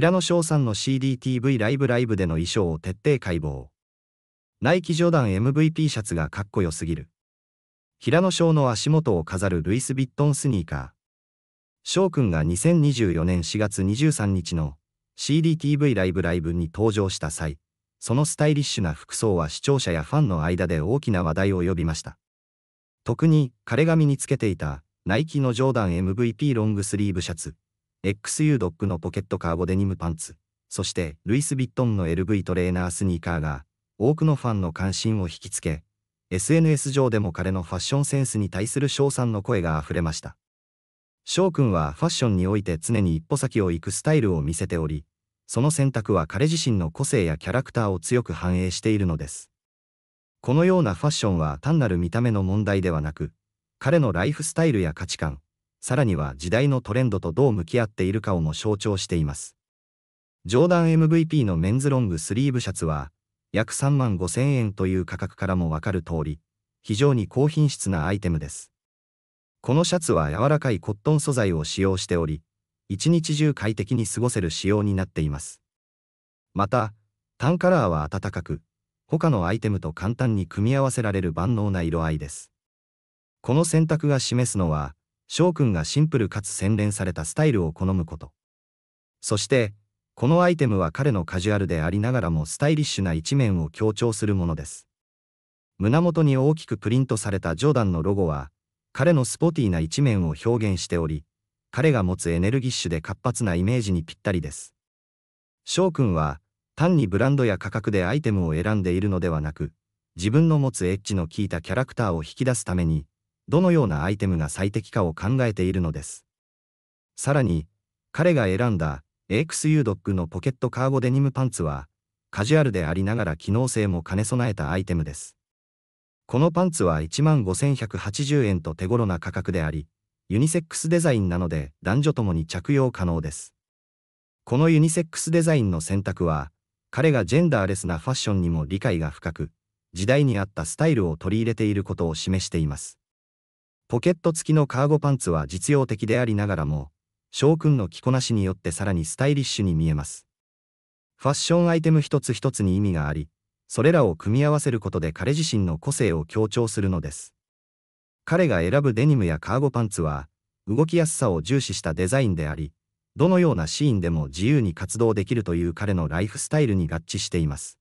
平野翔さんの CDTV ライブライブでの衣装を徹底解剖。ナイキジョダン MVP シャツがかっこよすぎる。平野翔の足元を飾るルイス・ビットンスニーカー。翔くんが2024年4月23日の CDTV ライブライブに登場した際、そのスタイリッシュな服装は視聴者やファンの間で大きな話題を呼びました。特に彼が身につけていたナイキのジョーダン MVP ロングスリーブシャツ。XU ドッグのポケットカーボデニムパンツ、そしてルイス・ヴィットンの LV トレーナースニーカーが多くのファンの関心を引きつけ、SNS 上でも彼のファッションセンスに対する賞賛の声が溢れました。翔くんはファッションにおいて常に一歩先を行くスタイルを見せており、その選択は彼自身の個性やキャラクターを強く反映しているのです。このようなファッションは単なる見た目の問題ではなく、彼のライフスタイルや価値観、さらには時代のトレンドとどう向き合っているかをも象徴しています。ジョーダン MVP のメンズロングスリーブシャツは、約3万5千円という価格からもわかる通り、非常に高品質なアイテムです。このシャツは柔らかいコットン素材を使用しており、一日中快適に過ごせる仕様になっています。また、タンカラーは暖かく、他のアイテムと簡単に組み合わせられる万能な色合いです。この選択が示すのは、翔くんがシンプルかつ洗練されたスタイルを好むこと。そして、このアイテムは彼のカジュアルでありながらもスタイリッシュな一面を強調するものです。胸元に大きくプリントされたジョーダンのロゴは、彼のスポティーな一面を表現しており、彼が持つエネルギッシュで活発なイメージにぴったりです。翔くんは、単にブランドや価格でアイテムを選んでいるのではなく、自分の持つエッジの効いたキャラクターを引き出すために、どのようなアイテムが最適かを考えているのです。さらに、彼が選んだ AXU ドッグのポケットカーゴデニムパンツは、カジュアルでありながら機能性も兼ね備えたアイテムです。このパンツは15,180円と手頃な価格であり、ユニセックスデザインなので男女ともに着用可能です。このユニセックスデザインの選択は、彼がジェンダーレスなファッションにも理解が深く、時代に合ったスタイルを取り入れていることを示しています。ポケット付きのカーゴパンツは実用的でありながらも、翔くんの着こなしによってさらにスタイリッシュに見えます。ファッションアイテム一つ一つに意味があり、それらを組み合わせることで彼自身の個性を強調するのです。彼が選ぶデニムやカーゴパンツは、動きやすさを重視したデザインであり、どのようなシーンでも自由に活動できるという彼のライフスタイルに合致しています。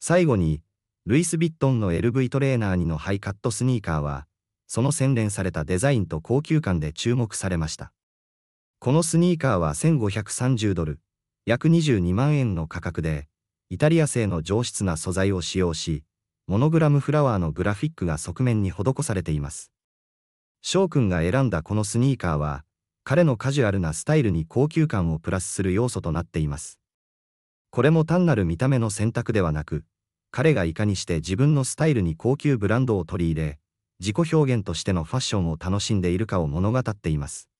最後に、ルイス・ヴィットンの LV トレーナー2のハイカットスニーカーは、その洗練されたデザインと高級感で注目されました。このスニーカーは1530ドル、約22万円の価格で、イタリア製の上質な素材を使用し、モノグラムフラワーのグラフィックが側面に施されています。翔くんが選んだこのスニーカーは、彼のカジュアルなスタイルに高級感をプラスする要素となっています。これも単なる見た目の選択ではなく、彼がいかにして自分のスタイルに高級ブランドを取り入れ、自己表現としてのファッションを楽しんでいるかを物語っています。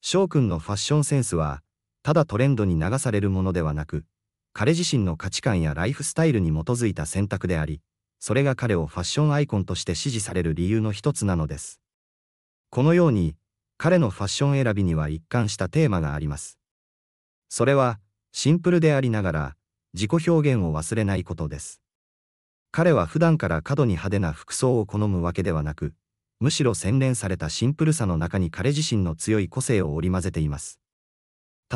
翔くんのファッションセンスは、ただトレンドに流されるものではなく、彼自身の価値観やライフスタイルに基づいた選択であり、それが彼をファッションアイコンとして支持される理由の一つなのです。このように、彼のファッション選びには一貫したテーマがあります。それは、シンプルでありながら、自己表現を忘れないことです。彼は普段から過度に派手な服装を好むわけではなく、むしろ洗練されたシンプルさの中に彼自身の強い個性を織り交ぜています。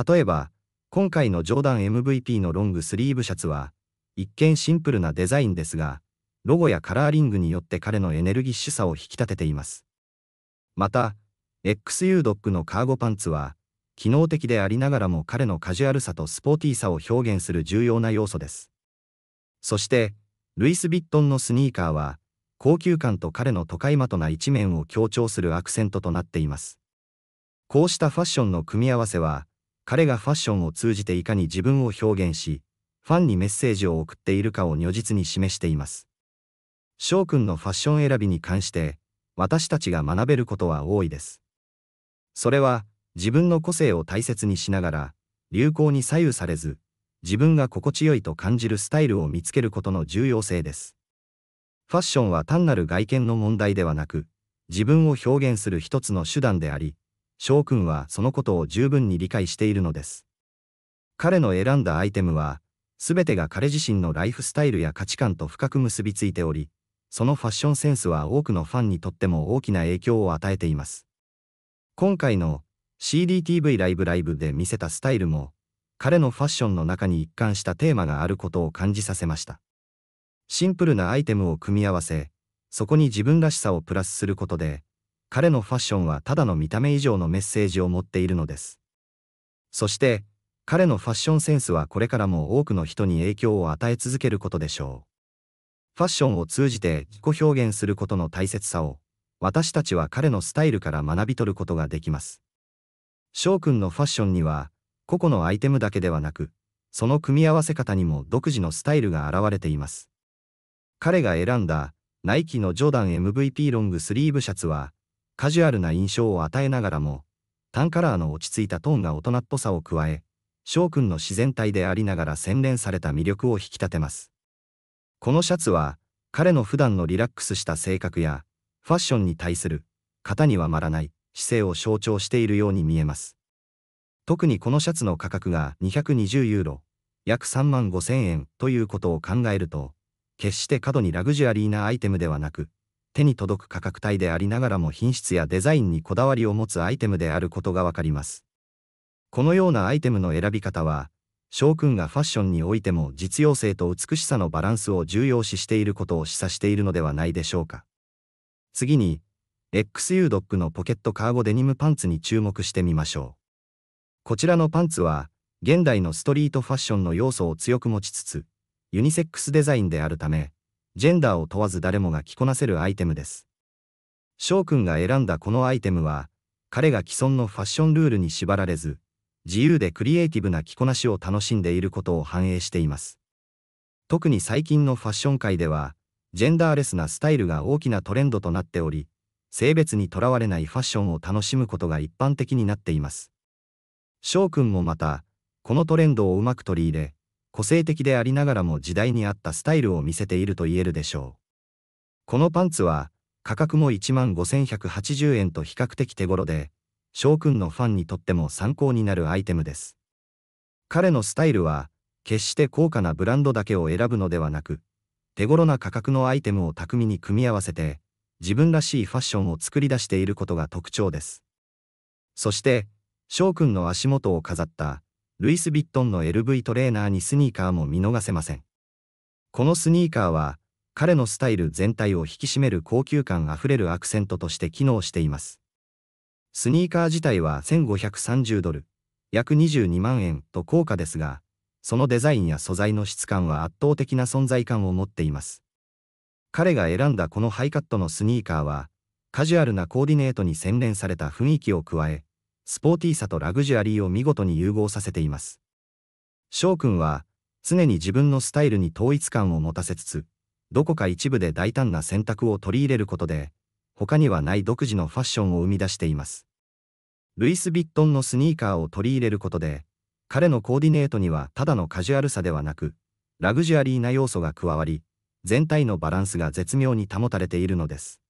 例えば、今回のジョーダン MVP のロングスリーブシャツは、一見シンプルなデザインですが、ロゴやカラーリングによって彼のエネルギッシュさを引き立てています。また、XU ドッグのカーゴパンツは、機能的でありながらも彼のカジュアルさとスポーティーさを表現する重要な要素です。そして、ルイス・ヴィットンのスニーカーは、高級感と彼の都会的な一面を強調するアクセントとなっています。こうしたファッションの組み合わせは、彼がファッションを通じていかに自分を表現し、ファンにメッセージを送っているかを如実に示しています。翔くんのファッション選びに関して、私たちが学べることは多いです。それは、自分の個性を大切にしながら、流行に左右されず、自分が心地よいと感じるスタイルを見つけることの重要性です。ファッションは単なる外見の問題ではなく、自分を表現する一つの手段であり、翔くんはそのことを十分に理解しているのです。彼の選んだアイテムは、すべてが彼自身のライフスタイルや価値観と深く結びついており、そのファッションセンスは多くのファンにとっても大きな影響を与えています。今回の CDTV ライブライブで見せたスタイルも、彼のファッションの中に一貫したテーマがあることを感じさせました。シンプルなアイテムを組み合わせ、そこに自分らしさをプラスすることで、彼のファッションはただの見た目以上のメッセージを持っているのです。そして、彼のファッションセンスはこれからも多くの人に影響を与え続けることでしょう。ファッションを通じて自己表現することの大切さを、私たちは彼のスタイルから学び取ることができます。翔くんのファッションには、個々のアイテムだけではなく、その組み合わせ方にも独自のスタイルが現れています。彼が選んだナイキのジョーダン MVP ロングスリーブシャツは、カジュアルな印象を与えながらも、タンカラーの落ち着いたトーンが大人っぽさを加え、翔くんの自然体でありながら洗練された魅力を引き立てます。このシャツは、彼の普段のリラックスした性格や、ファッションに対する、型にはまらない姿勢を象徴しているように見えます。特にこのシャツの価格が220ユーロ、約3万5千円ということを考えると、決して過度にラグジュアリーなアイテムではなく、手に届く価格帯でありながらも品質やデザインにこだわりを持つアイテムであることがわかります。このようなアイテムの選び方は、翔くんがファッションにおいても実用性と美しさのバランスを重要視していることを示唆しているのではないでしょうか。次に、XU ドックのポケットカーゴデニムパンツに注目してみましょう。こちらのパンツは、現代のストリートファッションの要素を強く持ちつつ、ユニセックスデザインであるため、ジェンダーを問わず誰もが着こなせるアイテムです。翔くんが選んだこのアイテムは、彼が既存のファッションルールに縛られず、自由でクリエイティブな着こなしを楽しんでいることを反映しています。特に最近のファッション界では、ジェンダーレスなスタイルが大きなトレンドとなっており、性別にとらわれないファッションを楽しむことが一般的になっています。翔くんもまた、このトレンドをうまく取り入れ、個性的でありながらも時代に合ったスタイルを見せていると言えるでしょう。このパンツは、価格も15,180円と比較的手頃で、翔くんのファンにとっても参考になるアイテムです。彼のスタイルは、決して高価なブランドだけを選ぶのではなく、手頃な価格のアイテムを巧みに組み合わせて、自分らしいファッションを作り出していることが特徴です。そして、翔くんの足元を飾ったルイス・ビットンの LV トレーナーにスニーカーも見逃せません。このスニーカーは彼のスタイル全体を引き締める高級感あふれるアクセントとして機能しています。スニーカー自体は1530ドル、約22万円と高価ですが、そのデザインや素材の質感は圧倒的な存在感を持っています。彼が選んだこのハイカットのスニーカーは、カジュアルなコーディネートに洗練された雰囲気を加え、スポーティーさとラグジュアリーを見事に融合させています。翔くんは、常に自分のスタイルに統一感を持たせつつ、どこか一部で大胆な選択を取り入れることで、他にはない独自のファッションを生み出しています。ルイス・ヴィットンのスニーカーを取り入れることで、彼のコーディネートにはただのカジュアルさではなく、ラグジュアリーな要素が加わり、全体のバランスが絶妙に保たれているのです。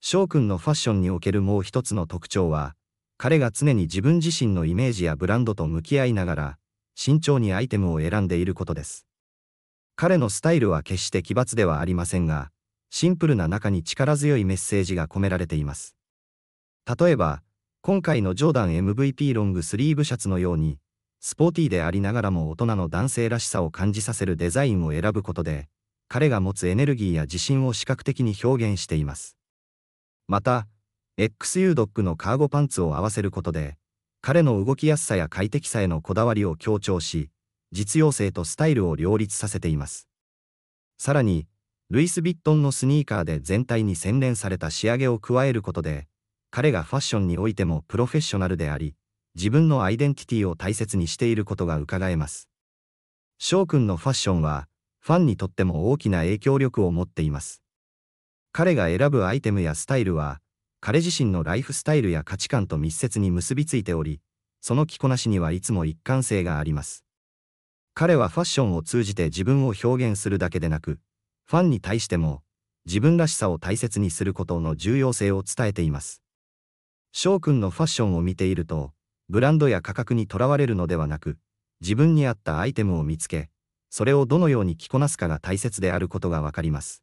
翔くんのファッションにおけるもう一つの特徴は、彼が常に自分自身のイメージやブランドと向き合いながら、慎重にアイテムを選んでいることです。彼のスタイルは決して奇抜ではありませんが、シンプルな中に力強いメッセージが込められています。例えば、今回のジョーダン MVP ロングスリーブシャツのように、スポーティーでありながらも大人の男性らしさを感じさせるデザインを選ぶことで、彼が持つエネルギーや自信を視覚的に表現しています。また、XU ドッグのカーゴパンツを合わせることで、彼の動きやすさや快適さへのこだわりを強調し、実用性とスタイルを両立させています。さらに、ルイス・ヴィットンのスニーカーで全体に洗練された仕上げを加えることで、彼がファッションにおいてもプロフェッショナルであり、自分のアイデンティティを大切にしていることが伺えます。翔くんのファッションは、ファンにとっても大きな影響力を持っています。彼が選ぶアイテムやスタイルは、彼自身のライフスタイルや価値観と密接に結びついており、その着こなしにはいつも一貫性があります。彼はファッションを通じて自分を表現するだけでなく、ファンに対しても、自分らしさを大切にすることの重要性を伝えています。翔くんのファッションを見ていると、ブランドや価格にとらわれるのではなく、自分に合ったアイテムを見つけ、それをどのように着こなすかが大切であることがわかります。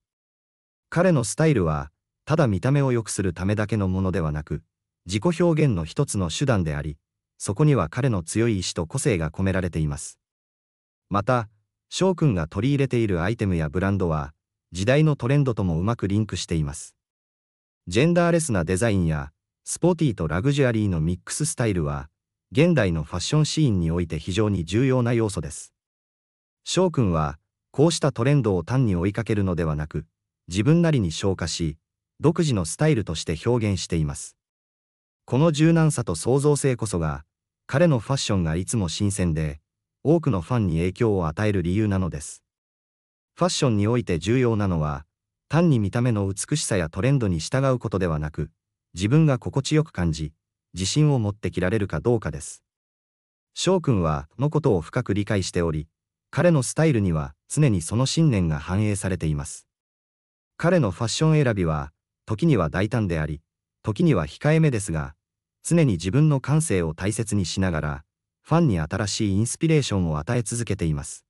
彼のスタイルは、ただ見た目を良くするためだけのものではなく、自己表現の一つの手段であり、そこには彼の強い意志と個性が込められています。また、翔くんが取り入れているアイテムやブランドは、時代のトレンドともうまくリンクしています。ジェンダーレスなデザインや、スポーティーとラグジュアリーのミックススタイルは、現代のファッションシーンにおいて非常に重要な要素です。翔くんは、こうしたトレンドを単に追いかけるのではなく、自分なりに消化し、独自のスタイルとして表現しています。この柔軟さと創造性こそが、彼のファッションがいつも新鮮で、多くのファンに影響を与える理由なのです。ファッションにおいて重要なのは、単に見た目の美しさやトレンドに従うことではなく、自分が心地よく感じ、自信を持って着られるかどうかです。翔くんはのことを深く理解しており、彼のスタイルには常にその信念が反映されています。彼のファッション選びは時には大胆であり、時には控えめですが、常に自分の感性を大切にしながら、ファンに新しいインスピレーションを与え続けています。